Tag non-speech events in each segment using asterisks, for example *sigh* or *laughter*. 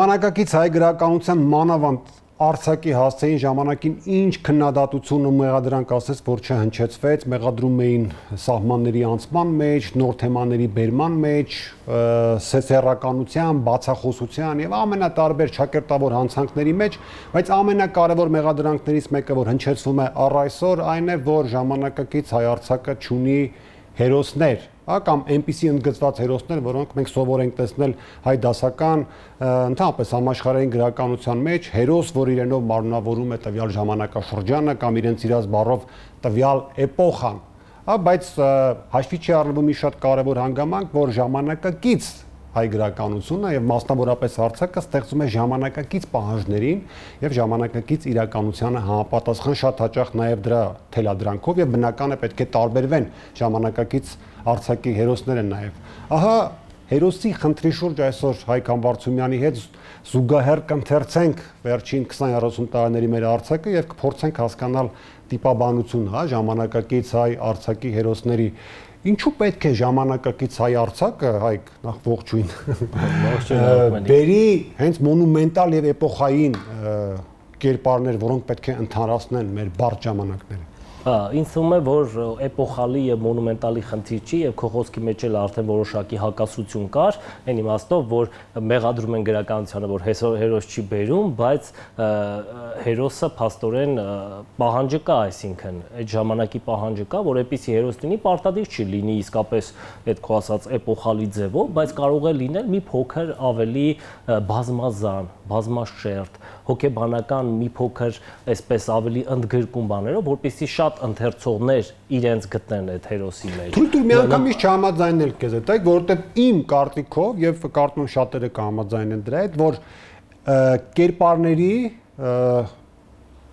Ժամանակակից հայ գրականության մանավանդ Արցակի հասցեին ժամանակին ինչ քննադատություն ու մեղադրանք ասեց, որ չհնչեցվեց, մեղադրում էին սահմանների անցման մեջ, նոր թեմաների բերման մեջ, սեսերականության, բացախոսության եւ ամենատարբեր ճակերտավոր հանցանքների մեջ, բայց ամենակարևոր մեղադրանքներից մեկը, որ հնչեցվում է առ այսօր, այն է, որ ժամանակակից հայ Արցակը ունի հերոսներ, հա կամ այնպիսի ընդգծված հերոսներ, որոնք մենք սովոր ենք տեսնել հայ դասական ընդհանրապես համաշխարհային գրականության մեջ, հերոս, որ իրենով մարմնավորում է տվյալ ժամանակաշրջանը կամ իրենց իրաց բառով տվյալ էպոխան։ Հա, բայց հաշվի չի առնվում մի շատ կարևոր հանգամանք, որ ժամանակակից հայ գրականությունը եւ մասնավորապես հարցակը ստեղծում է ժամանակակից պահանջներին եւ ժամանակակից իրականությանը համապատասխան շատ հաճախ նաեւ դրա թելադրանքով եւ բնական է պետք է տարբերվեն ժամանակակից արցակի հերոսներ են նաև։ Ահա հերոսի խնդրի շուրջ այսօր Հայկ Համբարձումյանի հետ զուգահեռ կընթերցենք վերջին 20-30 տարիների մեր արցակը եւ կփորձենք հասկանալ տիպաբանությունը, հա, ժամանակակից հայ արցակի հերոսների Ինչու պետք է ժամանակակից հայ արցակը, հայք նախ ողջույն։ Բերի հենց մոնումենտալ եւ էպոխային կերպարներ, որոնք պետք է ընդհանրացնեն մեր բարձ ժամանակները։ Հա, ինձ թվում է, որ էպոխալի եւ մոնումենտալի խնդիր չի եւ քողոցքի մեջ էլ արդեն որոշակի հակասություն կար, այն իմաստով, որ մեղադրում են գրականությանը, որ հերոս չի բերում, բայց հերոսը փաստորեն պահանջը կա, այսինքն այդ ժամանակի պահանջը կա, որ էպիսի հերոս լինի, պարտադիր չի լինի իսկապես այդ քո ասած էպոխալի ձևով, բայց կարող է լինել մի փոքր ավելի բազմազան, բազմաշերտ, հոգեբանական մի փոքր այսպես ավելի ընդգրկում բաներով, որտիսի շատ շատ ընթերցողներ իրենց գտնեն այդ հերոսի մեջ։ Թույլ դու միանգամից չհամաձայնել քեզ այդ, որովհետև իմ կարծիքով եւ կարծում շատերը կհամաձայնեն դրա հետ, որ կերպարների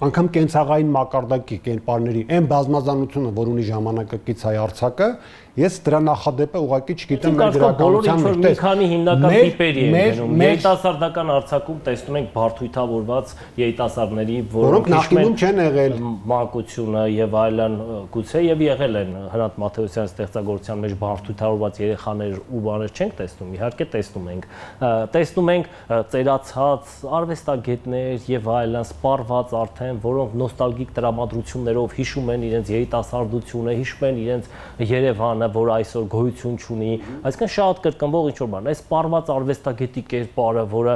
անկամ կենցաղային մակարդակի կերպարների այն բազմազանությունը, որ ունի ժամանակակից հայ արցակը, Ես դրա նախադեպը ուղղակի չգիտեմ մեր գրականության մեջ։ Մի քանի հիմնական տիպերի է գնում։ Երիտասարդական արցակում տեսնում ենք բարթույթավորված երիտասարդների, որոնք նախկինում չեն եղել մանկությունը եւ այլն, գուցե եւ եղել են Հրանտ Մաթեոսյանի ստեղծագործության մեջ բարթույթավորված երեխաներ ու բաներ չենք տեսնում, իհարկե տեսնում ենք։ Տեսնում ենք ծերացած արվեստագետներ եւ այլն սպառված արդեն, որոնք նոստալգիկ տրամադրություններով հիշում են իրենց երիտասարդությունը, հիշում են իրենց Երևանը, բանը, որ այսօր գոյություն չունի, այսինքն շատ կրկնվող ինչ որ բան։ Այս սպառված արվեստագետի կերպարը, որը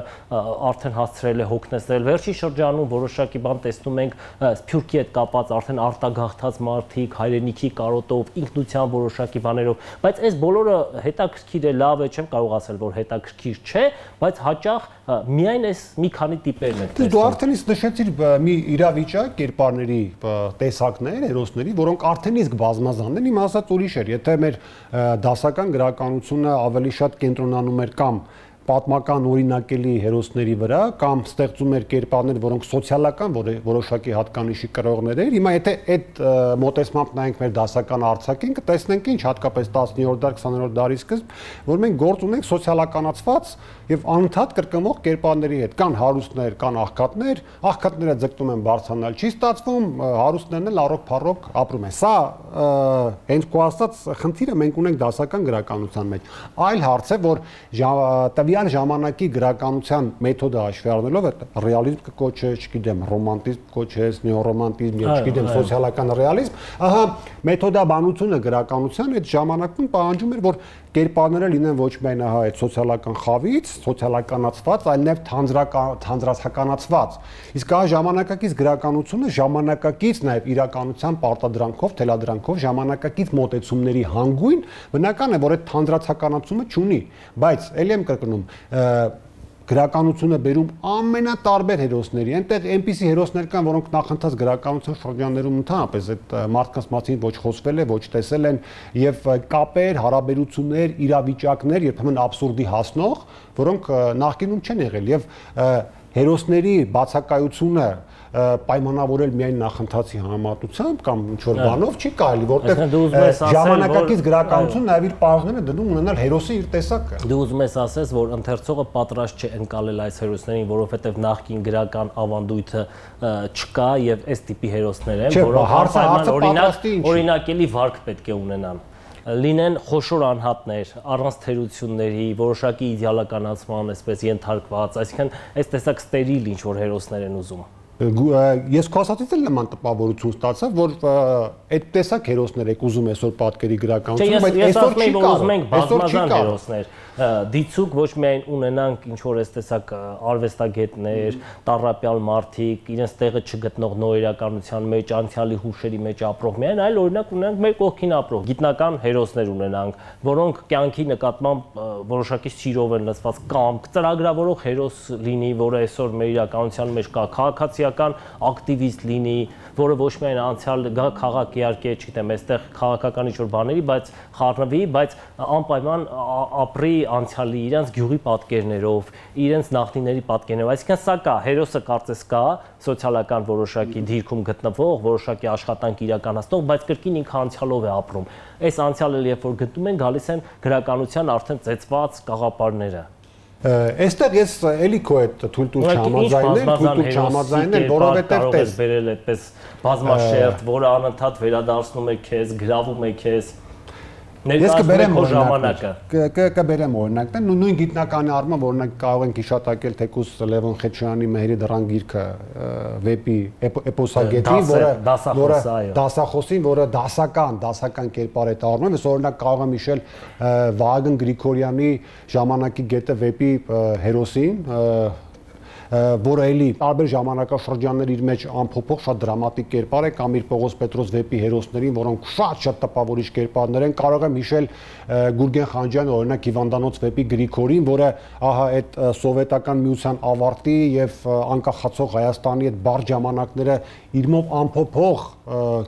արդեն հասցրել է հոգնեցնել վերջի շրջանում որոշակի բան տեսնում ենք Սփյուռքի հետ կապած արդեն արտագաղթած մարդիկ, հայրենիքի կարոտով, ինքնության որոշակի բաներով, բայց այս բոլորը հետաքրքիր է, լավ է, չեմ կարող ասել, որ հետաքրքիր չէ, բայց հաճախ միայն այս մի քանի տիպերն են տեսնում։ Դու արդեն իսկ նշեցիր մի իրավիճակ, կերպարների տեսակներ, հերոսների, որոնք արդեն իսկ բազմազան են, իմ ասած ուրիշ էր, եթե մեր դասական գրականությունը ավելի շատ կենտրոնանում էր կամ պատմական օրինակելի հերոսների վրա կամ ստեղծում էր կերպարներ, որոնք սոցիալական որ, որոշակի հատկանիշի կրողներ էր։ Հիմա եթե այդ մոտեցմամբ նայենք մեր դասական արձակին, կտեսնենք ինչ հատկապես 17-րդ դար, 20-րդ դարի սկզբ, որ մենք գործ ունենք սոցիալականացված եւ անընդհատ կրկնվող կերպարների հետ։ Կան հարուստներ, կան աղքատներ, աղքատները ձգտում են բարձրանալ, չի ստացվում, հարուստներն էլ առողջ-փառող ապրում են։ Սա հենց քո ասած խնդիրը մենք ունենք դասական գրականության մեջ։ Այլ հարց է, որ տվյալ միայն ժամանակի գրականության մեթոդը հաշվի առնելով է ռեալիզմ կկոչես, չգիտեմ, ռոմանտիզմ կկոչես, նեոռոմանտիզմ, եւ չգիտեմ, սոցիալական ռեալիզմ, ահա մեթոդաբանությունը գրականության այդ ժամանակում պահանջում էր, որ կերպարները լինեն ոչ միայն հա այդ սոցիալական խավից, սոցիալականացված, այլ նաև թանձրացականացված։ Իսկ հա ժամանակակից գրականությունը ժամանակակից նաև իրականության պարտադրանքով, թելադրանքով ժամանակակից մոտեցումների հանգույն, բնական է, որ այդ թանձրացականացումը չունի, բայց ելի եմ կրկնում, գրականությունը բերում ամենատարբեր հերոսների, այնտեղ այնպիսի հերոսներ կան, որոնք նախընթաց գրականության շրջաններում ընդհանրապես այդ մարդկանց մասին ոչ խոսվել է, ոչ տեսել են եւ կապեր, հարաբերություններ, իրավիճակներ, երբեմն աբսուրդի հասնող, որոնք նախկինում չեն եղել եւ և, և հերոսների բացակայությունը պայմանավորել միայն նախընթացի համատությամբ կամ ինչ որ բանով չի կարելի, որտեղ ժամանակակից գրականություն նաև իր պարզները դնում ունենալ հերոսի իր տեսակը։ Դու ուզում ես ասես, որ ընթերցողը պատրաստ չէ ընկալել այս հերոսներին, որովհետև նախքին գրական ավանդույթը չկա եւ այս տիպի հերոսներ են, որոնք հարցը օրինակ օրինակելի վարկ պետք է ունենան լինեն խոշոր անհատներ, առանց թերությունների, որոշակի իդեալականացման, այսպես ենթարկված, այսինքն այս տեսակ ստերիլ ինչ որ հերոսներ են ուզում ես քո ասածից էլ նման տպավորություն ստացա, որ այդ տեսակ հերոսներ եք ուզում այսօր պատկերի գրականություն, բայց այսօր չի կարող։ Այսօր չի կարող հերոսներ դիցուկ ոչ միայն ունենանք ինչ որ այս տեսակ արվեստագետներ, տարապյալ մարդիկ, իրենց տեղը չգտնող նոր իրականության մեջ, անցյալի հուշերի մեջ ապրող միայն, այլ օրինակ ունենք մեր կողքին ապրող գիտնական հերոսներ ունենանք, որոնք կյանքի նկատմամբ որոշակի սիրով են լցված կամ ծրագրավորող հերոս լինի, որը այսօր մեր իրականության մեջ կա, քաղաքացիական ակտիվիստ լինի, որը ոչ միայն անցյալ քաղաք իհարկե, չգիտեմ, այստեղ քաղաքական ինչ որ բաների, բայց խառնվի, բայց անպայման ապրի անցյալի, իրենց գյուղի պատկերներով, իրենց նախնիների պատկերներով, այսինքն սա կա, հերոսը կարծես կա, սոցիալական որոշակի դիրքում գտնվող, որոշակի աշխատանք իրականացնող, բայց կրկին ինքը անցյալով է ապրում։ Այս անցյալը երբ որ գտնում են, գալիս են գրականության արդեն ծեծված կաղապարները։ Այստեղ ես էլի քո այդ թույլտու չհամաձայնել, թույլտու չհամաձայնել, որովհետև տես բերել այդպես բազմաշերտ, որը անընդհատ վերադարձնում է քեզ, գրավում է քեզ։ Ա Ես կբերեմ օրինակներ։ Կբերեմ օրինակներ, նույն գիտնականի առմամբ օրինակ կարող ենք հիշատակել թեկուս Լևոն Խեչյանի Մեհերի դրան գիրքը վեպի էպոսագետի, որը որը դասախոսին, որը դասական, դասական կերպար է տարվում, ես օրինակ կարող եմ հիշել Վահագն Գրիգորյանի ժամանակի գետը վեպի հերոսին որը էլի տարբեր ժամանակաշրջաններ իր մեջ ամփոփող շատ դրամատիկ կերպար է կամ իր Պողոս Պետրոս վեպի հերոսներին, որոնք շատ շատ տպավորիչ կերպարներ են, կարող եմ հիշել Գուրգեն Խանջյանը օրինակ Հիվանդանոց վեպի Գրիգորին, որը ահա այդ սովետական միության ավարտի եւ անկախացող Հայաստանի այդ բարձ ժամանակները իրմով ամփոփող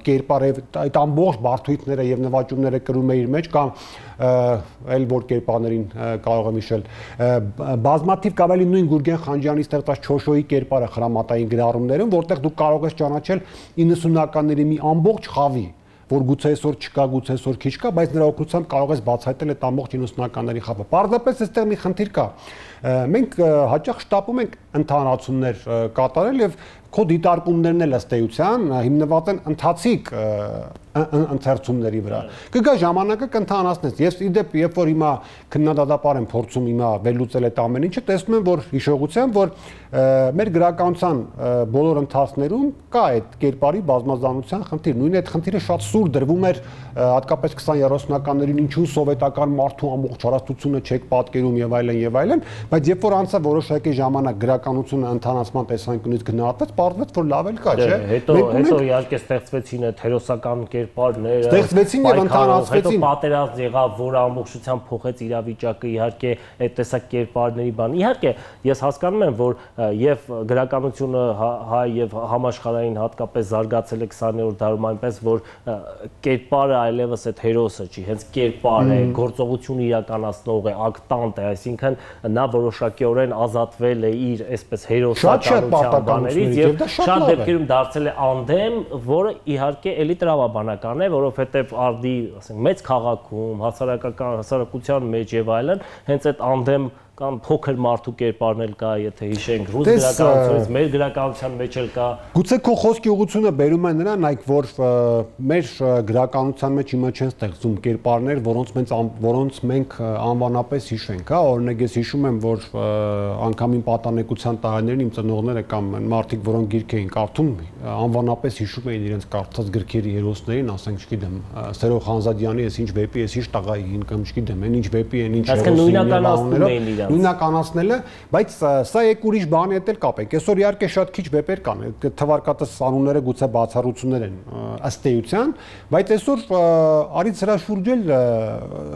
կերպար եւ այդ ամբողջ բարթույթները եւ նվաճումները կրում է իր մեջ կամ այլ որ կերպարներին կարող եմ հիշել բազմաթիվ կամ էլի նույն Գուրգեն Խանջյանի ստեղծ կոչված Չոշոյի կերպարը հրամատային գրառումներում, որտեղ դու կարող ես ճանաչել 90-ականների մի ամբողջ խավի, որ գուցե այսօր չկա, գուցե այսօր քիչ կա, բայց նրա օգնությամբ կարող ես բացահայտել այդ ամբողջ 90-ականների խավը։ Պարզապես այստեղ մի խնդիր կա։ Մենք հաճախ շտապում ենք ընդհանրացումներ կատարել եւ քո դիտարկումներն էլ ըստ էության հիմնված են ընթացիկ ընթերցումների վրա։ Կգա ժամանակը կընթանացնես։ Ես իդեպ երբ որ հիմա քննադատապար եմ փորձում հիմա վերլուծել այդ ամեն ինչը, տեսնում եմ որ հիշողությամբ որ մեր քաղաքացիական բոլոր ընթացներում կա այդ կերպարի բազմազանության խնդիր։ Նույն այդ խնդիրը շատ սուր դրվում էր հատկապես 20-30-ականներին ինչու սովետական մարդու ամբողջ հարստությունը չեք պատկերում եւ այլն եւ այլն, բայց երբ որ անցա որոշակի ժամանակ քաղաքականությունը ընդհանրացման տեսանկյունից գնահատվեց, պարզվեց, որ լավ էլ կա, չէ՞։ Հետո հետո իհարկե ստեղծվեցին այդ հերոսական կերպարները, ստեղծվեցին եւ ընդհանրացվեցին։ Հետո պատերազմ եղավ, որ ամբողջությամբ փոխեց իրավիճակը, իհարկե այդ տեսակ կերպարների բան։ Իհարկե ես հասկանում եմ, որ եւ քաղաքականությունը հա- հայ եւ համաշխարհային հատկապես զարգացել է 20-րդ դարում այնպես, որ կերպարը այլևս այդ հերոսը չի, հենց կերպարը է, գործողություն իրականացնող է, ակտանտ է, այսինքն նա որոշակիորեն ազատվել է իր այսպես հերոսականության բաներից եւ շատ դեպքերում դարձել է անդեմ, որը իհարկե էլի տրավաբանական է, որովհետեւ արդի, ասենք, մեծ քաղաքում, հասարակական հասարակության մեջ եւ այլն, հենց այդ անդեմ կամ փոքր մարդու կերպարն էլ կա, եթե հիշենք ռուս գրականությունից, մեր գրականության մեջ էլ կա։ Գուցե քո խոսքի ուղությունը բերում է նրան, այք որ մեր գրականության մեջ հիմա չեն ստեղծում կերպարներ, որոնց մենք որոնց մենք անվանապես հիշենք, հա, օրինակ ես հիշում եմ, որ անկամին պատանեկության տարիներին իմ ծնողները կամ մարդիկ, որոնք գիրք էին կարդում, անվանապես հիշում էին իրենց կարդած գրքերի հերոսներին, ասենք, չգիտեմ, Սերո Խանզադյանի ես ինչ վեպի, ես ինչ տղայի, ինքն չգիտեմ, այն ինչ վեպի, այն ինչ հերոսի։ Այսինքն նույնականացնում էին իրար նույնականացնելը, բայց սա եկ ուրիշ բան է դել կապենք։ Այսօր իհարկե շատ քիչ վեբեր կան, թվարկատս անունները գուցե բացառություններ են ըստ էության, բայց այսօր արից հրա շուրջել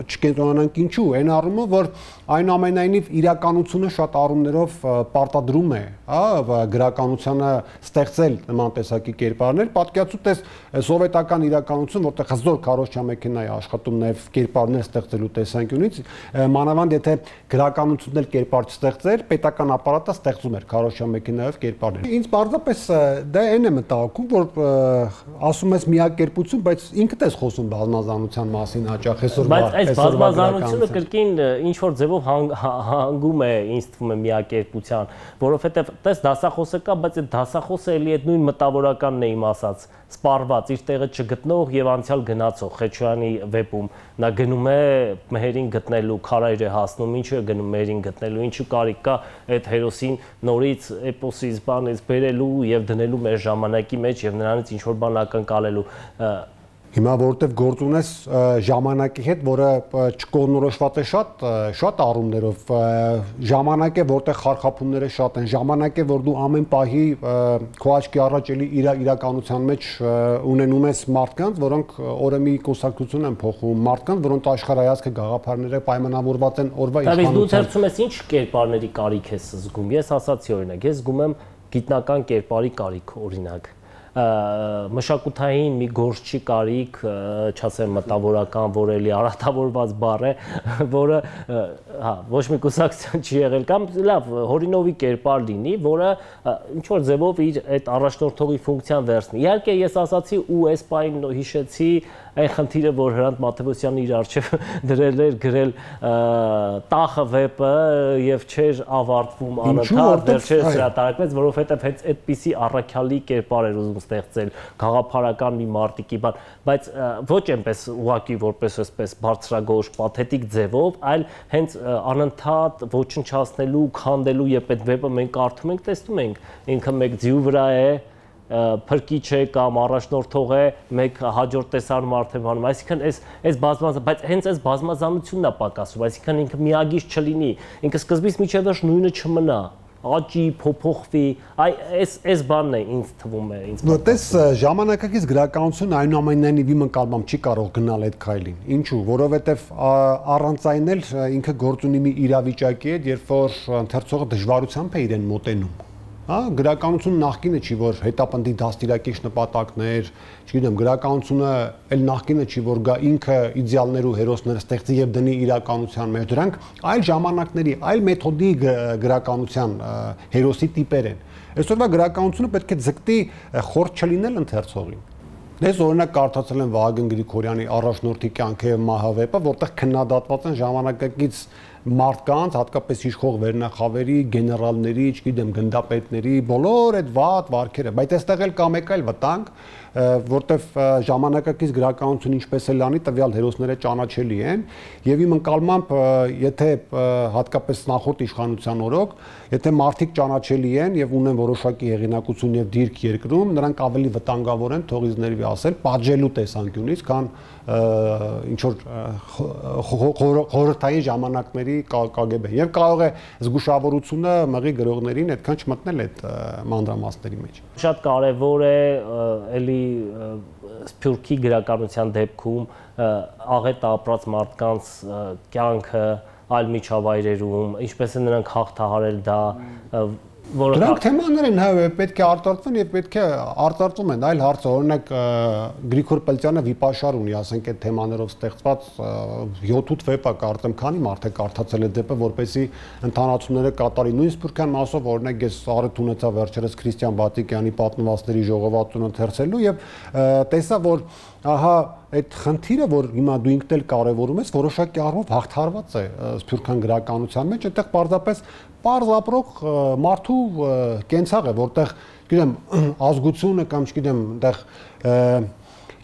չկենտրոնանանք ինչու, այն առումը, որ այն ամենայնիվ իրականությունը շատ առումներով պարտադրում է, հա, գրականությանը ստեղծել նման տեսակի կերպարներ, պատկացու տես սովետական իրականություն, որտեղ հզոր քարոշչա մեքենայի աշխատում նաև կերպարներ ստեղծելու տեսանկյունից, մանավանդ եթե գրականություն իշխանությունն էլ կերպար չստեղծեր, պետական ապարատը ստեղծում էր քարոշիա մեքենայով կերպարներ։ Ինչ բարձրապես դա այն է մտահոգում, որ ասում ես միակերպություն, բայց ինքդ ես խոսում բազմազանության մասին հաճախ այսօր։ Բայց այս բազմազանությունը կրկին ինչ որ ձևով հանգում է ինձ թվում է միակերպության, որովհետև տես դասախոսը կա, բայց այդ դասախոսը էլի այդ նույն մտավորականն է իմ ասած սպառված, իր տեղը չգտնող եւ անցյալ գնացող Խեչոյանի վեբում նա գնում է մեհերին գտնելու, քարայր է հասնում, ինչու է գնում մեհերին գտնելու, ինչու կարիք կա այդ հերոսին նորից էպոսի զբանից բերելու եւ դնելու մեր ժամանակի մեջ եւ նրանից ինչ որ բան ակնկալելու Հիմա որովհետև գործ ունես ժամանակի հետ, որը չկողնորոշված է շատ շատ առումներով, ժամանակ է, որտեղ խարխափումները շատ են, ժամանակ է, որ դու ամեն պահի քո աչքի առաջ էլի իր իրականության մեջ ունենում ես մարդկանց, որոնք օրը մի կուսակցություն են փոխում, մարդկանց, որոնց աշխարհայացքը գաղափարները պայմանավորված են օրվա իշխանությամբ։ Դա դու ծերծում ես ինչ կերպարների կարիք ես զգում։ Ես ասացի օրինակ, ես զգում եմ գիտնական կերպարի կարիք օրինակ մշակութային մի գործի կարիք, չասեմ մտավորական, որ էլի արատավորված բառ է, *laughs* որը հա, ոչ մի կուսակցություն չի եղել կամ լավ հորինովի կերպար լինի, որը ինչ որ ձևով իր այդ առաջնորդողի ֆունկցիան վերցնի։ Իհարկե ես ասացի ու էս պայն հիշեցի այն խնդիրը, որ Հրանտ Մաթեոսյանը իր արչև դրել էր գրել տախը վեպը եւ չէր ավարտվում անընդհատ, դեռ չէր հրատարակվեց, որովհետեւ հենց այդպիսի առաքյալի կերպար էր ուզում ստեղծել գաղափարական մի մարտիկի բան, բայց ոչ այնպես ուղակի որպես այսպես բարձրագույն պաթետիկ ձևով, այլ հենց անընդհատ ոչնչացնելու, քանդելու եւ այդ վեպը մենք կարդում ենք, տեսնում ենք, ինքը մեկ ձիու վրա է, փրկիչ է կամ առաջնորդող է, մեկ հաջորդ տեսարում արդեն վանում, այսինքն այս այս բազմազան, բայց հենց այս բազմազանությունն է պակասում, այսինքն ինքը միագից չլինի, ինքը սկզբից միջև վերջ նույնը չմնա աճի փոփոխվի այ այս այս բանն է ինձ թվում է ինձ որտես ժամանակակից գրականությունն այնուամենայնիվ իմ անկալմամբ չի կարող գնալ այդ քայլին ինչու որովհետև առանց այն էլ ինքը գործ ունի մի իրավիճակի հետ երբ որ ընթերցողը դժվարությամբ է իրեն մոտենում հա գրականություն նախկինը չի որ հետապնդի դաստիարակիչ նպատակներ չգիտեմ գրականությունը էլ նախկինը չի որ գա ինքը իդեալներ ու հերոսներ ստեղծի եւ դնի իրականության մեջ դրանք այլ ժամանակների այլ մեթոդի գրականության հերոսի տիպեր են այսօրվա գրականությունը պետք է ձգտի խորտ չլինել ընթերցողին Ես օրինակ կարդացել եմ Վահագն Գրիգորյանի առաջնորդի կյանքը եւ մահավեպը, որտեղ քննադատված են ժամանակակից մարդկանց, հատկապես իշխող վերնախավերի, գեներալների, չգիտեմ, գնդապետների, բոլոր այդ վատ վարքերը, բայց այստեղ էլ կամ եկել վտանգ, որտեվ ժամանակակից գրականություն ինչպես էլ անի տվյալ հերոսները ճանաչելի են, եւ իմ ընկալմամբ եթե հատկապես նախորդ իշխանության օրոք, եթե մարդիկ ճանաչելի են եւ ունեն որոշակի հեղինակություն եւ դիրք երկրում, նրանք ավելի վտանգավոր են թողիզներվի ասել, պատժելու տեսանկյունից, քան ինչ որ խորհրդային ժամանակների կագեբը եւ կարող է զգուշավորությունը մղի գրողներին այդքան չմտնել այդ մանրամասների մեջ շատ կարեւոր է էլի սփյուռքի գրականության դեպքում աղետ ապրած մարդկանց կյանքը այլ միջավայրերում ինչպես են նրանք հաղթահարել դա որը Դրանք թեմաներ են, հա, պետք է արտարծեն եւ պետք է արտարծում են այլ հարցը, օրինակ Գրիգոր Պալտյանը վիպաշար ունի, ասենք այդ թեմաներով ստեղծված 7-8 վեպա կարծեմ, քանի մարդ է կարդացել այդ դեպը, որպեսի ընդհանրացումները կատարի։ Նույնիսկ քան մասով օրինակ ես առիթ ունեցա վերջերս Քրիստիան Վատիկյանի պատմվածների ժողովածուն ընթերցելու եւ տեսա, որ ահա այդ խնդիրը, որ հիմա դու ինքդ էլ կարևորում ես, որոշակի առումով հաղթարված է սփյուռքան գրականության մեջ, այդտեղ պարզապես պարզ ապրող մարդու կենցաղ է, որտեղ, գիտեմ, ազգությունը կամ չգիտեմ, այնտեղ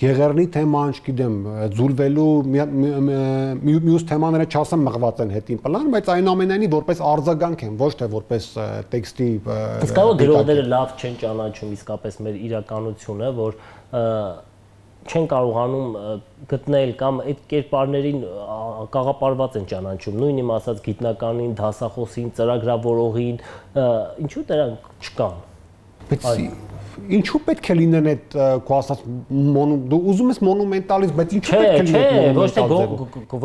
եղերնի թեման, չգիտեմ, ձուլվելու մյուս թեմաները չասեմ մղված են հետին պլան, բայց այն ամենայնի որպես արձագանք են, ոչ թե որպես տեքստի Իսկ կարող գրողները լավ չեն ճանաչում իսկապես մեր իրականությունը, որ չեն կարողանում գտնել կամ այդ կերպարներին կաղապարված են ճանաչում նույն իմ ասած գիտնականին, դասախոսին, ծրագրավորողին, ինչու դրանք չկան։ Բայց ինչու պետք է լինեն այդ քո ասած դու ուզում ես մոնումենտալիզմ, բայց ինչու պետք է լինեն ոչ թե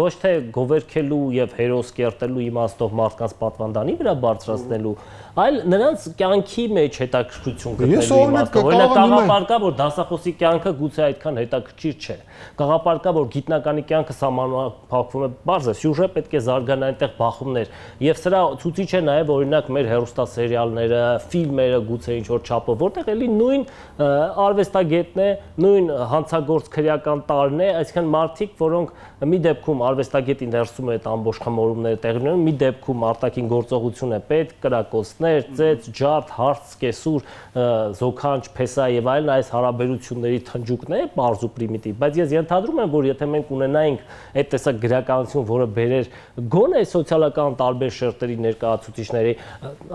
ոչ թե գովերքելու եւ հերոս կերտելու իմաստով մարդկանց պատվանդանի վրա բարձրացնելու, այլ նրանց կյանքի մեջ հետաքրքրություն գտնելու իմաստը։ Օրինակ գաղապարկա, որ դասախոսի կյանքը գուցե այդքան հետաքրքիր չէ։ Գաղապարկա, որ գիտնականի կյանքը սահմանափակվում է բարձր, սյուժե պետք է զարգանա այնտեղ բախումներ։ Եվ սրա ցուցիչ է նաև օրինակ մեր հերոստասերիալները, ֆիլմերը գուցե ինչ որ չափով, որտեղ էլի նույն արվեստագետն է, նույն հանցագործ քրեական տարն է, այսինքն մարդիկ, որոնք մի դեպքում արվեստագետին դերսում է այդ ամբողջ խմորումները տեղի ունենում, մի դեպքում արտաքին գործողություն է պետք, կրակոցն ծանոթներ, ծեծ, ջարդ, հարց, կեսուր, զոքանչ, փեսա եւ այլն այս հարաբերությունների թնջուկն է բարձ ու պրիմիտիվ, բայց ես ենթադրում եմ, որ եթե մենք ունենայինք այդ տեսակ գրականություն, որը բերեր գոնե սոցիալական տարբեր շերտերի ներկայացուցիչների,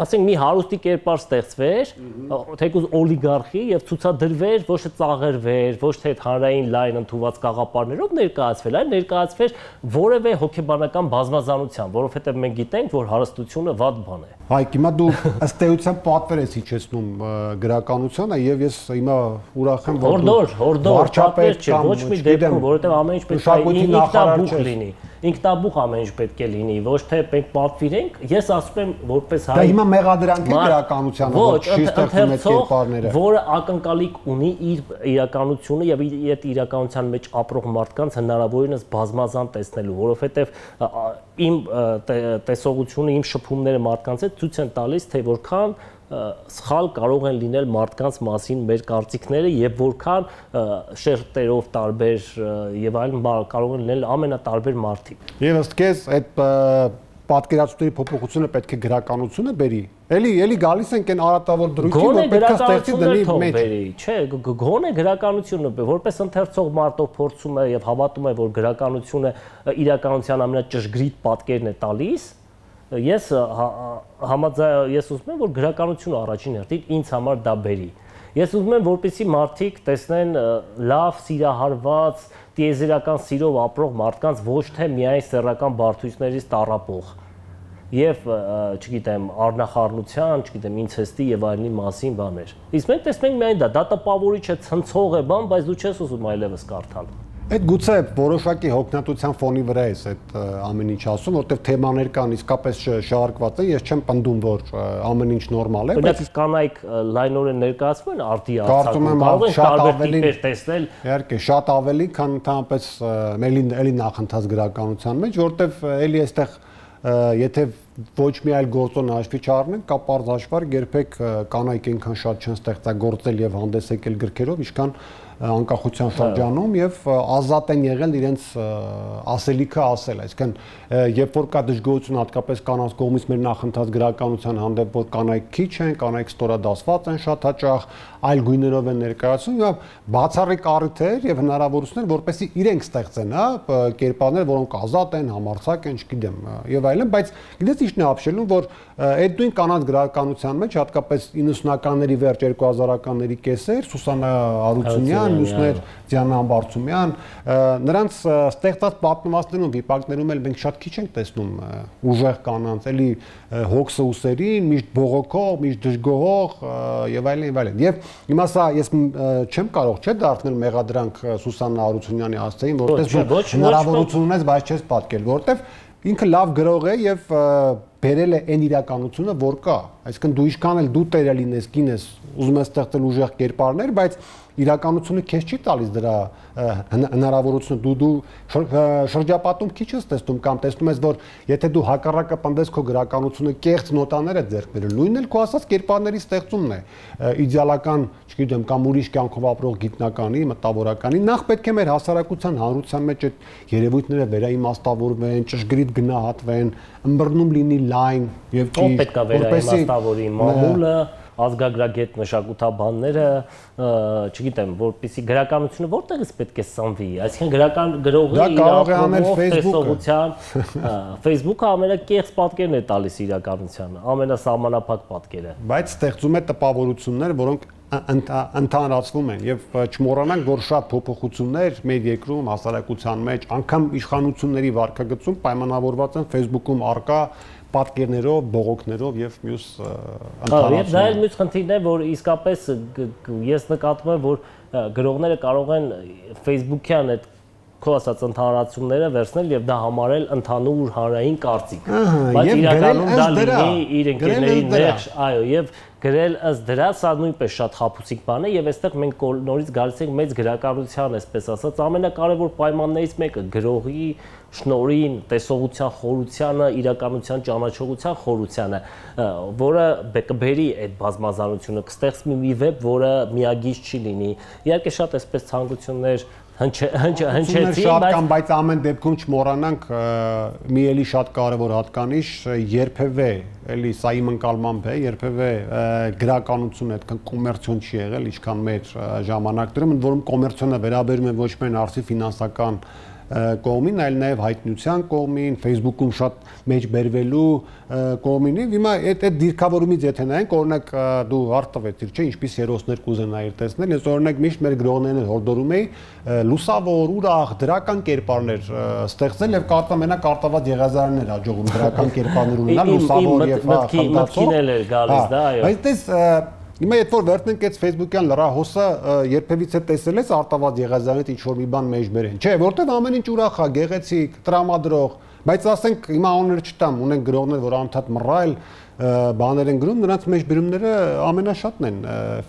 ասենք մի հարուստի կերպար ստեղծվեր, թեկուզ օլիգարխի եւ ցուցադրվեր, ոչ թե ծաղերվեր, ոչ թե հանրային լայն ընդունված գաղապարներով ներկայացվել, այլ ներկայացվեր որևէ հոգեբանական բազմազանության, որովհետեւ մենք գիտենք, որ հարստությունը վատ բան է։ Հայկ, հիմա դու ըստ էության պատվերից իջեցնում գրականությունը եւ ես հիմա ուրախ եմ որ հորդոր հորդոր պատվեր չէ ոչ մի դեպքում որովհետեւ ամեն ինչ պետք է ինքնաբուխ լինի ինքնաբուխ ամեն ինչ պետք է լինի, ոչ թե մենք պատվիրենք, ես ասում եմ որպես հայ։ Դա հիմա մեղադրանք է իրականությանը, ոչ շիրտերտում այդ կերպարները։ Որը ակնկալիք ունի իր իրականությունը եւ իր այդ իրականության մեջ ապրող մարդկանց հնարավորինս բազմազան տեսնելու, որովհետեւ իմ տեսողությունը, իմ շփումները մարդկանց հետ ցույց են տալիս, թե որքան սխալ կարող են լինել մարդկանց մասին մեր կարծիքները եւ որքան շերտերով տարբեր եւ այլն կարող են լինել ամենատարբեր մարդիկ։ Եվ ըստ քեզ այդ պատկերացումների փոփոխությունը պետք է գրականությունը բերի։ Էլի, էլի գալիս ենք այն արատավոր դրույթին, որ պետք է ստեղծի դնի մեջ։ Չէ, գոնե գրականությունը որպես ընթերցող մարդով փորձում է եւ հավատում է, որ գրականությունը իրականության ամենաճշգրիտ պատկերն է տալիս, ես հա, համաձայ ես ուզում եմ որ գրականությունը առաջին հերթին ինձ համար դա բերի ես ուզում եմ որպեսի մարդիկ տեսնեն լավ սիրահարված տիեզերական սիրով ապրող մարդկանց ոչ թե միայն սեռական բարդություններից տարապող եւ չգիտեմ առնախառնության, չգիտեմ ինցեստի եւ այլնի մասին բաներ։ Իսկ մենք տեսնենք միայն դա, դա տպավորիչ է, ցնցող է, բան, բայց դու չես ուզում այլևս կարդալ։ Այդ գուցե որոշակի հոգնածության ֆոնի վրա էս այդ ամեն ինչ ասում, որովհետև թեմաներ կան իսկապես շարարկված է, ես չեմ պնդում, որ ամեն ինչ նորմալ է, բայց իսկ կանայք լայնորեն ներկայացվում են արդի արցակում, կարող են շատ ավելի տեսնել։ Իհարկե, շատ ավելի, քան ընդհանրապես մելին էլի նախընթաց գրականության մեջ, որովհետև էլի այստեղ եթե ոչ մի այլ գործոն հաշվի չառնեն, կա պարզ հաշվարկ, երբեք կանայք այնքան շատ չեն ստեղծագործել եւ հանդես եկել գրքերով, ինչքան անկախության շրջանում հա։ եւ ազատ են եղել իրենց ասելիքը ասել, այսինքն երբ որ կա դժգոհություն հատկապես կանանց կողմից մեր նախընթաց քաղաքականության հանդեպ որ կանայք քիչ են, կանայք ստորադասված են շատ հաճախ, այլ գույներով են ներկայացում, եւ բացառիկ առիթեր եւ հնարավորություններ, որպեսզի իրենք ստեղծեն, հա, կերպարներ, որոնք ազատ են, համարձակ են, չգիտեմ, եւ այլն, բայց գիտես ինչն է ապշելուն, որ այդ նույն կանանց քաղաքականության մեջ հատկապես 90-ականների վերջ 2000-ականների կեսեր Սուսանա Արությունյան Մարտիրոսյան, մյուսներ Դիանա Ամբարձումյան, նրանց ստեղծած պատմվածներում, վիպակներում էլ մենք շատ քիչ ենք տեսնում ուժեղ կանանց, էլի հոգսը ուսերին, միշտ բողոքող, միշտ դժգոհող եւ այլն եւ այլն։ Եվ հիմա սա ես չեմ կարող չէ դարձնել մեղադրանք Սուսաննա Արությունյանի աստեին, որտեղ հնարավորություն ունես, բայց չես պատկել, որտեղ ինքը լավ գրող է եւ և բերել է այն իրականությունը, որ կա։ Այսինքն դու ինչքան էլ դու տերելին ես, կին ես, ուզում ես ստեղծել ուժեղ կերպարներ, բայց իրականությունը քեզ չի տալիս դրա հնարավորությունը։ Դու դու շրջապատում քիչ ես տեսնում կամ տեսնում ես, որ եթե դու հակառակը պնդես քո գրականությունը կեղծ նոտաներ է ձեռք բերել, նույնն էլ քո ասած կերպարների ստեղծումն է։ Իդեալական, չգիտեմ, կամ ուրիշ կյանքով ապրող գիտնականի, մտավորականի, նախ պետք է մեր հասարակության հանրության մեջ այդ երևույթները վերաիմաստավորվեն, ճշգրիտ գնահատվեն, ըմբռնում լինի լայն եւ ճիշտ։ Ո՞վ պետքա վերահիմաստավորի մամուլը, ազգագրագետ մշակութաբանները, չգիտեմ, որպիսի գրականությունը որտեղից պետք է սանվի, այսինքն գրական գրողը իր տեսողությամբ Facebook-ը ամենակեղծ պատկերն է տալիս իրականությանը, ամենասահմանափակ պատկերը։ Բայց ստեղծում է տպավորություններ, որոնք ընդհանրացվում են եւ չմոռանանք որ շատ փոփոխություններ մեր երկրում հասարակության մեջ անգամ իշխանությունների վարկագծում պայմանավորված են Facebook-ում արկա պատկերներով, բողոքներով եւ մյուս ընդհանուր։ Եվ դա էլ մյուս խնդիրն է, որ իսկապես ես նկատում եմ, որ գրողները կարող են Facebook-յան այդ քո ասած ընդհանրացումները վերցնել եւ դա համարել ընդհանուր հանրային կարծիք։ Բայց իրականում դա լինի իր ընկերների ներքս, այո, եւ գրել ըստ դրա սա նույնպես շատ խապուցիկ բան է եւ այստեղ մենք նորից գալիս ենք մեծ գրականության, այսպես ասած, ամենակարևոր պայմաններից մեկը գրողի շնորհին, տեսողության խորությանը, իրականության ճանաչողության խորությանը, որը կբերի այդ բազմազանությունը, կստեղծի մի վեբ, որը միագիծ չի լինի։ Իհարկե շատ այսպես ցանկություններ հնչեցի, շատ կան, բայց ամեն դեպքում չմոռանանք մի էլի շատ կարևոր հատկանիշ երբևէ, էլի սա իմ ընկալմամբ է, երբևէ գրականություն այդքան կոմերցիոն չի եղել, ինչքան մեր ժամանակ դրում, որում կոմերցիոնը վերաբերում է ոչ միայն արծի ֆինանսական կողմին, այլ նաև հայտնության կողմին, Facebook-ում շատ մեջ բերվելու կողմին։ Հիմա այդ այդ դիրքավորումից եթե նայենք, օրինակ դու արտվեցիր, չէ, ինչպես հերոսներ կուզենայիր տեսնել, ես օրինակ միշտ մեր գրողներն հորդորում էի լուսավոր, ուրախ, դրական կերպարներ ստեղծել եւ կարծա մենակ արտաված Եղիազարյանն էր հաջողում դրական կերպարներ ունենալ լուսավոր եւ հանդարտող։ Մտքին էլ էր գալիս հա, դա, այո։ Բայց դες Հիմա երբ որ վերցնենք այդ Facebook-յան լրահոսը, երբևիցե տեսել ես Արտավազ Եղազարյանից ինչ որ մի բան մեջ բերեն։ Չէ, որտեվ ամեն ինչ ուրախ է, գեղեցիկ, տրամադրող, բայց ասենք հիմա անուններ չտամ, ունեն գրողներ, որ անընդհատ մռայլ բաներ են գրում, նրանց մեջ բերումները ամենաշատն են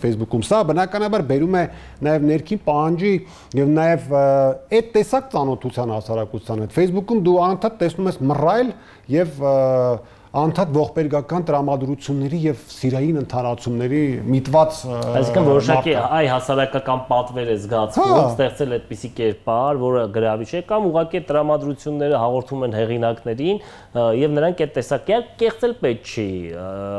Facebook-ում։ Սա բնականաբար բերում է նաև ներքին պահանջի եւ նաև այդ տեսակ ծանոթության հասարակության հետ։ Facebook-ում դու անընդհատ տեսնում ես մռայլ եւ և, և անդադ ողբերգական տրամադրությունների եւ սիրային ընթարացումների միտված այսինքն որոշակի այ հասարակական պատվեր է զգացվում հա։ ստեղծել այդպիսի կերպար, որը գրավիչ է կամ ուղղակի տրամադրությունները հաղորդում են հեղինակներին եւ նրանք այդ տեսակյալ կեղծել պետք չի։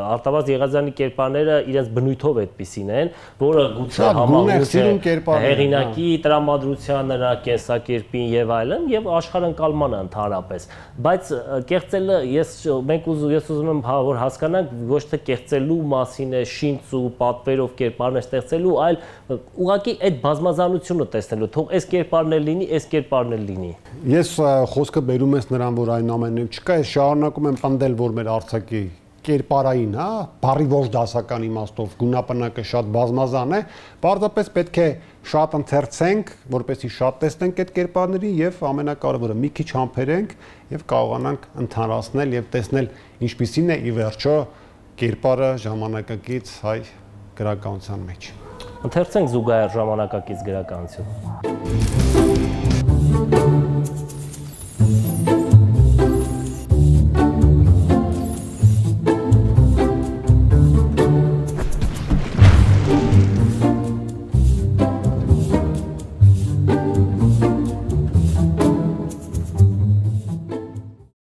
Արտավազ Եղազյանի կերպարները իրենց բնույթով այդպիսին են, որը գուցե համալուծ է հա։ հեղինակի տրամադրության նրա կենսակերպին եւ այլն եւ աշխարհընկալմանը ընդհանրապես։ Բայց կեղծելը ես մենք ուզ ես ուզում եմ հա որ հասկանանք ոչ թե կեղծելու մասին է շինց ու պատվերով կերպարներ ստեղծելու, այլ ուղղակի այդ բազմազանությունը տեսնելու, թող այս կերպարն էլ լինի, այս կերպարն էլ լինի։ Ես խոսքը բերում ես նրան, որ այն ամենը չկա, ես շարունակում եմ պնդել, որ մեր արցակի կերպարային, հա, բարի ոչ դասական իմաստով գունապնակը շատ բազմազան է, պարզապես պետք է շատ ընթերցենք, որպեսզի շատ տեսնենք այդ կերպարներին եւ ամենակարևորը մի քիչ համբերենք եւ կարողանանք ընդհանրացնել եւ տեսնել ինչպիսին է ի վերջո կերպարը ժամանակակից հայ գրականության մեջ։ Ընթերցենք զուգահեռ ժամանակակից գրականություն։